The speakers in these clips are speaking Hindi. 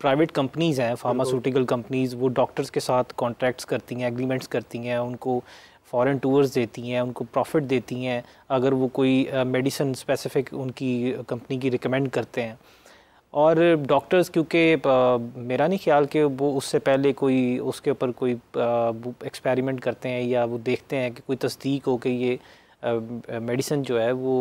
प्राइवेट कंपनीज़ हैं फार्मास्यूटिकल कंपनीज़ वो डॉक्टर्स के साथ कॉन्ट्रैक्ट्स करती हैं एग्रीमेंट्स करती हैं उनको फॉरेन टूर्स देती हैं उनको प्रॉफिट देती हैं अगर वो कोई मेडिसिन uh, स्पेसिफिक उनकी कंपनी की रिकमेंड करते हैं और डॉक्टर्स क्योंकि uh, मेरा नहीं ख्याल कि वो उससे पहले कोई उसके ऊपर कोई एक्सपेरिमेंट uh, करते हैं या वो देखते हैं कि कोई तस्दीक हो कि ये मेडिसिन जो है वो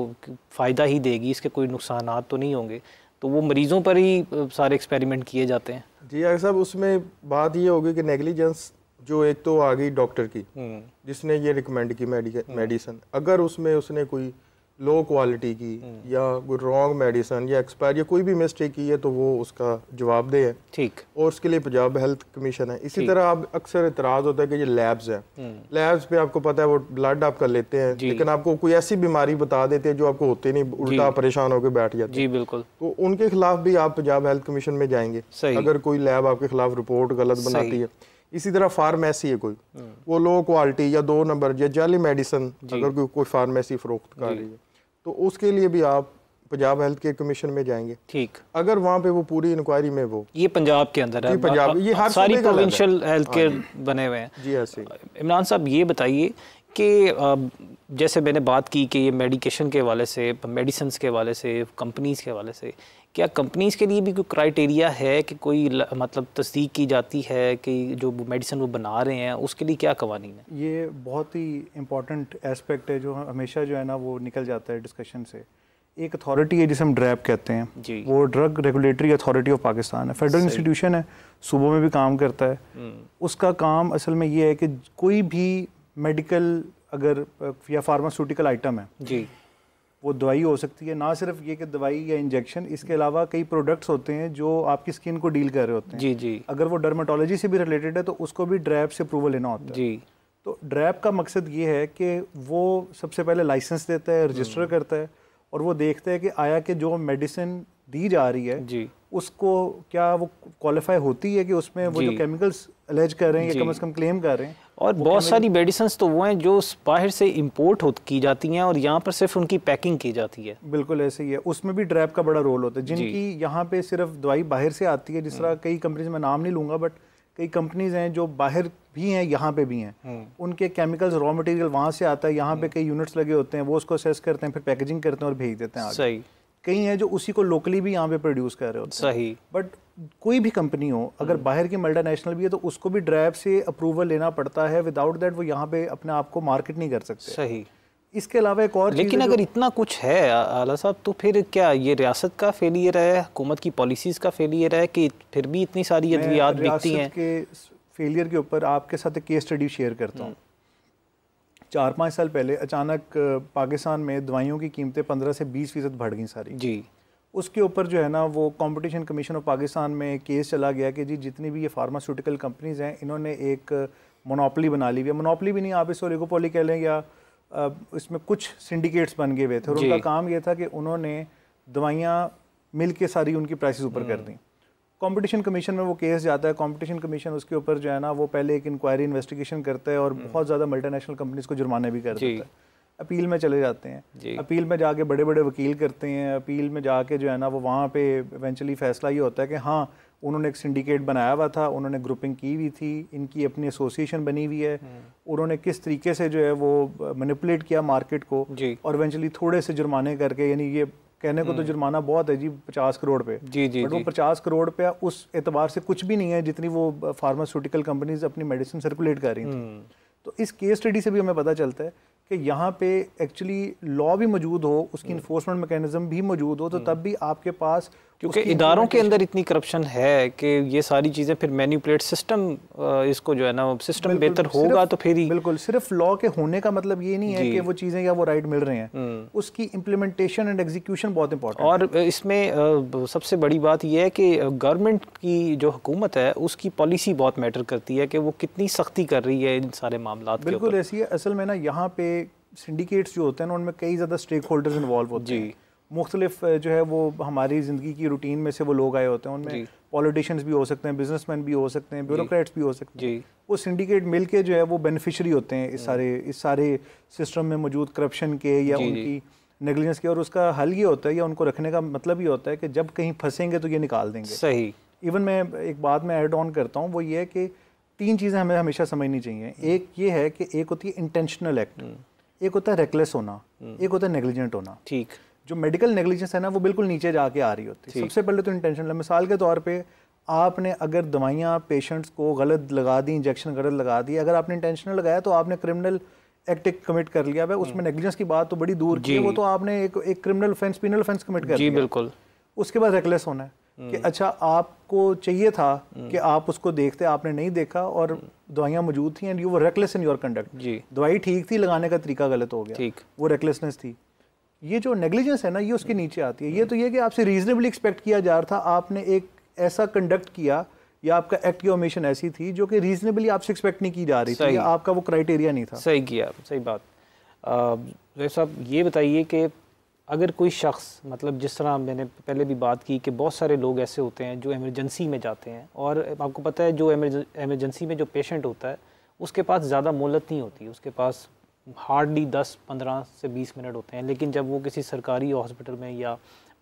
फ़ायदा ही देगी इसके कोई नुकसान तो नहीं होंगे तो वो मरीजों पर ही सारे एक्सपेरिमेंट किए जाते हैं जी आगे साहब उसमें बात ये होगी कि नेगलिजेंस जो एक तो आ गई डॉक्टर की हम्म। जिसने ये रिकमेंड की मेडिसन हम्म। अगर उसमें उसने कोई लो क्वालिटी की hmm. या रॉन्ग मेडिसन या एक्सपायर या कोई भी मिस्टेक की है तो वो उसका जवाब दे है ठीक और उसके लिए पंजाब हेल्थ कमीशन है इसी तरह आप अक्सर इतराज़ होता है कि ये लैब्स हैं लैब्स hmm. पे आपको पता है वो ब्लड आप कर लेते हैं लेकिन आपको कोई ऐसी बीमारी बता देते हैं जो आपको होते नहीं उल्टा परेशान होकर बैठ जाते जी बिल्कुल तो उनके खिलाफ भी आप पंजाब हेल्थ कमीशन में जाएंगे अगर कोई लैब आपके खिलाफ रिपोर्ट गलत बनाती है इसी तरह फार्मेसी है कोई hmm. वो लो क्वालिटी या दो नंबर या जाली मेडिसन अगर कोई कोई फार्मेसी फरोख्त कर रही है तो उसके लिए भी आप पंजाब हेल्थ केयर कमीशन में जाएंगे ठीक अगर वहाँ पे वो पूरी इंक्वायरी में वो ये पंजाब के अंदर है पंजाब ये हर सारी प्रोविंशियल हेल्थ केयर बने हुए हैं जी ऐसे हाँ इमरान साहब ये बताइए कि जैसे मैंने बात की कि ये मेडिकेशन के हवाले से मेडिसन्स के हवाले से कंपनीज़ के हवाले से क्या कंपनीज के लिए भी कोई क्राइटेरिया है कि कोई ल, मतलब तस्दीक की जाती है कि जो मेडिसिन वो बना रहे हैं उसके लिए क्या कवानी है ये बहुत ही इम्पॉर्टेंट एस्पेक्ट है जो हमेशा जो है ना वो निकल जाता है डिस्कशन से एक अथॉरिटी है जिसे हम ड्रैप कहते हैं वो drug regulatory authority of Pakistan है फेडरल इंस्टीट्यूशन है सूबों में भी काम करता है हम्म। उसका काम असल में ये है कि कोई भी मेडिकल अगर या फार्मास्यूटिकल आइटम है जी वो दवाई हो सकती है ना सिर्फ ये कि दवाई या इंजेक्शन इसके अलावा कई प्रोडक्ट्स होते हैं जो आपकी स्किन को डील कर रहे होते हैं जी जी अगर वो डर्माटोलॉजी से भी रिलेटेड है तो उसको भी ड्रैप से अप्रूवल लेना होता है जी तो ड्रैप का मकसद ये है कि वो सबसे पहले लाइसेंस देता है रजिस्टर हम्म। करता है और वो देखता है कि आया कि जो मेडिसिन दी जा रही है जी उसको क्या वो क्वालिफाई होती है कि उसमें वो जो केमिकल्स एलेज कर रहे हैं या कम अज़ कम क्लेम कर रहे हैं और बहुत सारी मेडिसन्स तो वो हैं जो बाहर से इम्पोर्ट हो की जाती हैं और यहाँ पर सिर्फ उनकी पैकिंग की जाती है बिल्कुल ऐसे ही है उसमें भी ड्रैप का बड़ा रोल होता है जिनकी यहाँ पे सिर्फ दवाई बाहर से आती है जिस तरह हम्म। कई कंपनीज में नाम नहीं लूँगा बट कई कंपनीज हैं जो बाहर भी हैं यहाँ पे भी हैं हम्म। उनके केमिकल्स रॉ मटेरियल वहाँ से आता है यहाँ पे हम्म। कई यूनिट्स लगे होते हैं वो उसको असेस करते हैं फिर पैकेजिंग करते हैं और भेज देते हैं सही कई हैं जो उसी को लोकली भी यहाँ पे प्रोड्यूस कर रहे होते हैं सही बट कोई भी कंपनी हो अगर हम्म। बाहर की मल्टानेशनल भी है तो उसको भी ड्राइव से अप्रूवल लेना पड़ता है विदाउट दैट वो यहाँ पे अपने आप को मार्केट नहीं कर सकते सही इसके अलावा एक और लेकिन अगर इतना कुछ है आला साहब तो फिर क्या ये रियासत का फेलियर है हुकूमत की पॉलिसीज़ का फेलियर है कि फिर भी इतनी सारी अद्वियात बिकती हैं के फेलियर के ऊपर आपके साथ एक केस स्टडी शेयर करता हूँ हम्म। चार पाँच साल पहले अचानक पाकिस्तान में दवाइयों की कीमतें पंद्रह से बीस फीसद बढ़ गई सारी जी उसके ऊपर जो है ना वो कंपटीशन कमीशन ऑफ पाकिस्तान में केस चला गया कि जी जितनी भी ये फार्मास्यूटिकल कंपनीज़ हैं इन्होंने एक मोनोपली बना ली हुई है मोनोपली भी नहीं आप इसको ओलिगोपोली कह लें या इसमें कुछ सिंडिकेट्स बन गए हुए थे और उनका काम ये था कि उन्होंने दवाइयाँ मिल के सारी उनकी प्राइस ऊपर कर हम्म। दी कंपटीशन कमीशन में वो केस जाता है कंपटीशन कमीशन उसके ऊपर जो है ना वो पहले एक इंक्वायरी इन्वेस्टिगेशन करता है और हम्म। बहुत ज़्यादा मल्टीनेशनल कंपनीज को जुर्माने भी कर देता है अपील में चले जाते हैं अपील में जाके बड़े बड़े वकील करते हैं अपील में जाके जो है ना वो वहाँ पे इवेंचुअली फैसला ये होता है कि हाँ उन्होंने एक सिंडिकेट बनाया हुआ था उन्होंने ग्रुपिंग की हुई थी इनकी अपनी एसोसिएशन बनी हुई है हम्म। उन्होंने किस तरीके से जो है वो मैनिपुलेट किया मार्केट को और इवेंचुअली थोड़े से जुर्माने करके यानी ये कहने को तो हम्म। जुर्माना बहुत है जी पचास करोड़ पे जी जी बट वो पचास करोड़ पे उस एतबार से कुछ भी नहीं है जितनी वो फार्मास्यूटिकल कंपनीज अपनी मेडिसिन सर्कुलेट कर रही थी हम्म। तो इस केस स्टडी से भी हमें पता चलता है कि यहाँ पे एक्चुअली लॉ भी मौजूद हो उसकी इन्फोर्समेंट मैकेनिज्म भी मौजूद हो तो हम्म। तब भी आपके पास क्योंकि इदारों के अंदर इतनी करप्शन है कि ये सारी चीज़ें फिर मैन्यूपलेट सिस्टम इसको जो है ना सिस्टम बेहतर होगा तो फिर ही बिल्कुल सिर्फ लॉ के होने का मतलब ये नहीं है कि वो चीज़ें या वो राइट मिल रहे हैं हम्म। उसकी इम्प्लीमेंटेशन एंड एग्जीक्यूशन बहुत इंपॉर्टेंट और इसमें सबसे बड़ी बात यह है कि गवर्नमेंट की जो हुकूमत है उसकी पॉलिसी बहुत मैटर करती है कि वो कितनी सख्ती कर रही है इन सारे मामला बिल्कुल ऐसी है असल में ना यहाँ पे सिंडिकेट्स जो होते हैं ना उनमें कई ज़्यादा स्टेक होल्डर्स इन्वॉल्व होते हैं मुख्तलिफ जो है वो हमारी ज़िंदगी की रूटीन में से वो लोग आए होते हैं उनमें पॉलिटिशियंस भी हो सकते हैं बिजनेसमैन भी हो सकते हैं ब्यूरोक्रेट्स भी हो सकते हैं वो सिंडिकेट मिल के जो है वो बेनिफिशरी होते हैं इस हम्म। सारे इस सारे सिस्टम में मौजूद करप्शन के या उनकी नेगलिजेंस के और उसका हल ये होता है या उनको रखने का मतलब ये होता है कि जब कहीं फंसेंगे तो ये निकाल देंगे सही इवन मैं एक बात मैं ऐड ऑन करता हूँ वो ये है कि तीन चीज़ें हमें हमेशा समझनी चाहिए हम्म। एक ये है कि एक होती है इंटेंशनल एक्ट हम्म। एक होता है रेकलेस होना एक होता है नेग्लिजेंट होना ठीक जो मेडिकल नेग्लिजेंस है ना वो बिल्कुल नीचे जाके आ रही होती है सबसे पहले तो इंटेंशनल मिसाल के तौर पर आपने अगर दवाइयाँ पेशेंट्स को गलत लगा दी इंजेक्शन गलत लगा दी अगर आपने इंटेंशनल लगाया तो आपने क्रिमिनल एक्ट एक कमिट कर लिया भाई उसमें नेग्लिजेंस हम्म। की बात तो बड़ी दूर की है वो तो आपने एक एक criminal offence penal offence commit कर जी बिल्कुल उसके बाद रेकलेस होना है कि हम्म। अच्छा आपको चाहिए था हम्म। कि आप उसको देखते आपने नहीं देखा और दवाइयाँ मौजूद थी एंड यू वो रेकलेस इन योर कंडक्ट जी दवाई ठीक थी लगाने का तरीका गलत हो गया वो रेकलेसनेस थी ये जो नेग्लिजेंस है ना ये उसके नीचे आती है ये तो ये कि आपसे रीजनेबली एक्सपेक्ट किया जा रहा था आपने एक ऐसा कंडक्ट किया या आपका एक्ट की ओमेशन ऐसी थी जो कि रीजनेबली आपसे एक्सपेक्ट नहीं की जा रही थी आपका वो क्राइटेरिया नहीं था सही किया सही बात साहब ये बताइए कि अगर कोई शख्स मतलब जिस तरह मैंने पहले भी बात की कि बहुत सारे लोग ऐसे होते हैं जो एमरजेंसी में जाते हैं और आपको पता है जो एमरजेंसी में जो पेशेंट होता है उसके पास ज़्यादा मोहलत नहीं होती उसके पास हार्डली 10-15 से 20 मिनट होते हैं लेकिन जब वो किसी सरकारी हॉस्पिटल में या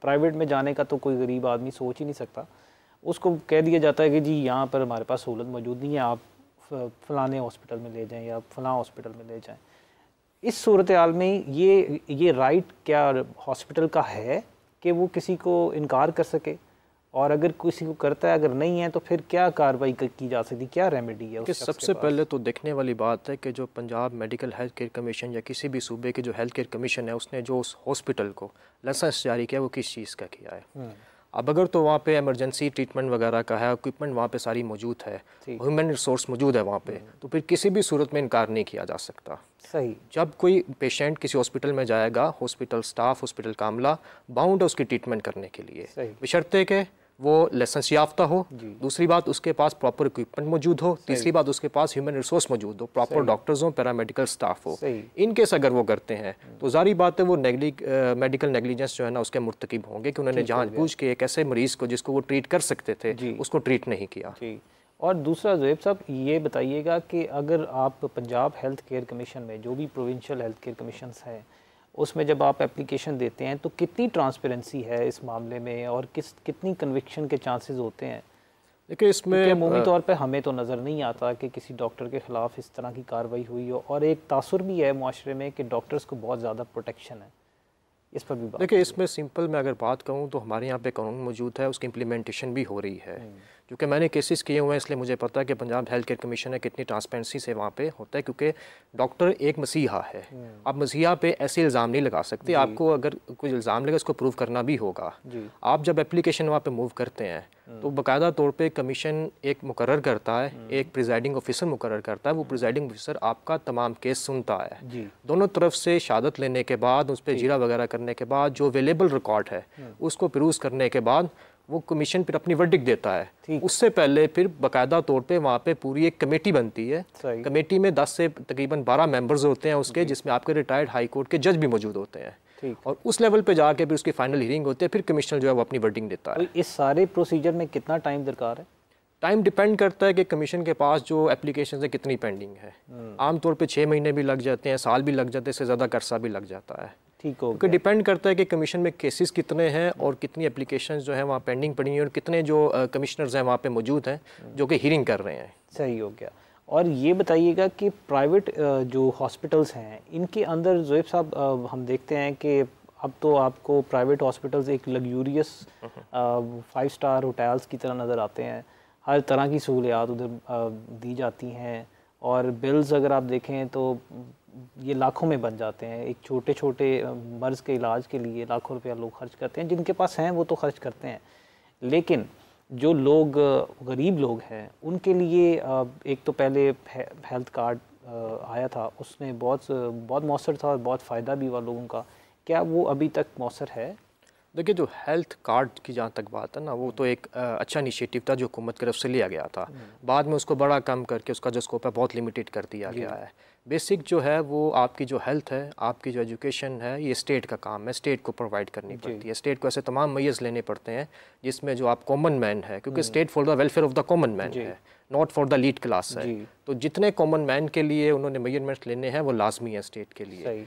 प्राइवेट में जाने का तो कोई गरीब आदमी सोच ही नहीं सकता उसको कह दिया जाता है कि जी यहाँ पर हमारे पास सहूलत मौजूद नहीं है आप फलाने हॉस्पिटल में ले जाएँ या फलां हॉस्पिटल में ले जाएँ इस सूरत हाल में ये ये राइट क्या हॉस्पिटल का है कि वो किसी को इनकार कर सके और अगर किसी को करता है अगर नहीं है तो फिर क्या कार्रवाई की जा सकती क्या रेमेडी है सबसे पहले तो देखने वाली बात है कि जो Punjab medical health care commission या किसी भी सूबे के जो हेल्थ केयर कमीशन है उसने जो उस हॉस्पिटल को लाइसेंस जारी किया वो किस चीज़ का किया है हम्म। अब अगर तो वहाँ पे इमरजेंसी ट्रीटमेंट वगैरह का है इक्विपमेंट वहाँ पे सारी मौजूद है ह्यूमन रिसोर्स मौजूद है वहाँ पे हम्म। तो फिर किसी भी सूरत में इनकार नहीं किया जा सकता सही जब कोई पेशेंट किसी हॉस्पिटल में जाएगा हॉस्पिटल स्टाफ हॉस्पिटल कामला बाउंड है उसकी ट्रीटमेंट करने के लिए बशर्ते के वो लाइसेंस याफ्ता हो दूसरी बात उसके पास प्रॉपर इक्विपमेंट मौजूद हो तीसरी बात उसके पास ह्यूमन रिसोर्स मौजूद हो प्रॉपर डॉक्टर्स हो पैरामेडिकल स्टाफ हो इन केस अगर वो करते हैं तो जारी बात है वो नेगली मेडिकल नेगलिजेंस जो है ना उसके मुर्तकब होंगे कि उन्होंने जानबूझ के एक ऐसे मरीज़ को जिसको वो ट्रीट कर सकते थे उसको ट्रीट नहीं किया और दूसरा जोब साहब ये बताइएगा कि अगर आप पंजाब हेल्थ केयर कमीशन में जो भी प्रोविंशल हेल्थ केयर कमीशन हैं उसमें जब आप एप्लीकेशन देते हैं तो कितनी ट्रांसपेरेंसी है इस मामले में और किस कितनी कन्विक्शन के चांसेस होते हैं देखिए इसमें अमूमी तौर पर हमें तो नज़र नहीं आता कि किसी डॉक्टर के ख़िलाफ़ इस तरह की कार्रवाई हुई हो और एक तासर भी है माशरे में कि डॉक्टर्स को बहुत ज़्यादा प्रोटेक्शन है इस पर भी देखिए इसमें सिंपल मैं अगर बात करूँ तो हमारे यहाँ पे कानून मौजूद है उसकी इम्प्लीमेंटेशन भी हो रही है हम्म। क्योंकि मैंने केसेस किए हुए हैं इसलिए मुझे पता है कि पंजाब हेल्थ केयर कमीशन है कितनी ट्रांसपेरेंसी से वहाँ पे होता है क्योंकि डॉक्टर एक मसीहा है हम्म। आप मसीहा पे ऐसे इल्ज़ाम नहीं लगा सकते आपको अगर कुछ इल्ज़ाम लगे उसको प्रूव करना भी होगा आप जब एप्लीकेशन वहाँ पे मूव करते हैं हम्म। तो बाकायदा तौर पर कमीशन एक मुकर करता है हम्म। एक प्रिजाइडिंग ऑफिसर मुकर करता है वो प्रिजाइडिंग ऑफिसर आपका तमाम केस सुनता है दोनों तरफ से शहादत लेने के बाद उस पर जीरा वगैरह करने के बाद जो अवेलेबल रिकॉर्ड है उसको प्रूज करने के बाद वो कमीशन फिर अपनी वर्डिक देता है उससे पहले फिर बाकायदा तौर पे वहाँ पे पूरी एक कमेटी बनती है कमेटी में 10 से तकरीबन 12 मेंबर्स होते हैं उसके जिसमें आपके रिटायर्ड हाई कोर्ट के जज भी मौजूद होते हैं और उस लेवल पे जाके फिर उसकी फाइनल हियरिंग होती है फिर कमिश्नर जो है वो अपनी वर्डिंग देता है इस सारे प्रोसीजर में कितना टाइम दरकार है टाइम डिपेंड करता है कि कमीशन के पास जो एप्लीकेशन है कितनी पेंडिंग है हम्म। आमतौर पर छः महीने भी लग जाते हैं साल भी लग जाते हैं इससे ज़्यादा कर्सा भी लग जाता है ठीक हो क्योंकि डिपेंड करता है कि कमीशन में केसेस कितने हैं और कितनी एप्लीकेशन जो है वहाँ पेंडिंग पड़ी हैं और कितने जो कमिश्नर्स हैं वहाँ पे मौजूद हैं हम्म। जो कि हियरिंग कर रहे हैं सही हो गया और ये बताइएगा कि प्राइवेट जो हॉस्पिटल्स हैं इनके अंदर जोब साहब हम देखते हैं कि अब तो आपको प्राइवेट हॉस्पिटल्स एक लग्जूरियस फाइव स्टार होटल्स की तरह नज़र आते हैं हर तरह की सहूलियात उधर दी जाती हैं और बिल्स अगर आप देखें तो ये लाखों में बन जाते हैं एक छोटे छोटे मर्ज़ के इलाज के लिए लाखों रुपया लोग खर्च करते हैं जिनके पास हैं वो तो खर्च करते हैं लेकिन जो लोग गरीब लोग हैं उनके लिए एक तो पहले हेल्थ कार्ड आया था उसमें बहुत बहुत मौसर था और बहुत फ़ायदा भी हुआ लोगों का क्या वो अभी तक मौसर है देखिए जो हेल्थ कार्ड की जहाँ तक बात है ना वो तो एक अच्छा इनिशिएटिव था जो हुकूमत की तरफ से लिया गया था हम्म। बाद में उसको बड़ा कम करके उसका जो स्कोप है बहुत लिमिटेड कर दिया गया है बेसिक जो है वो आपकी जो हेल्थ है आपकी जो एजुकेशन है ये स्टेट का काम है स्टेट को प्रोवाइड करनी पड़ती है स्टेट को ऐसे तमाम मैयस लेने पड़ते हैं जिसमें जो आप कॉमन हम्म। मैन है क्योंकि state for the welfare of the common man है not for the lead class है तो जितने कॉमन मैन के लिए उन्होंने मेजरमेंट्स लेने हैं वो लाजमी है स्टेट के लिए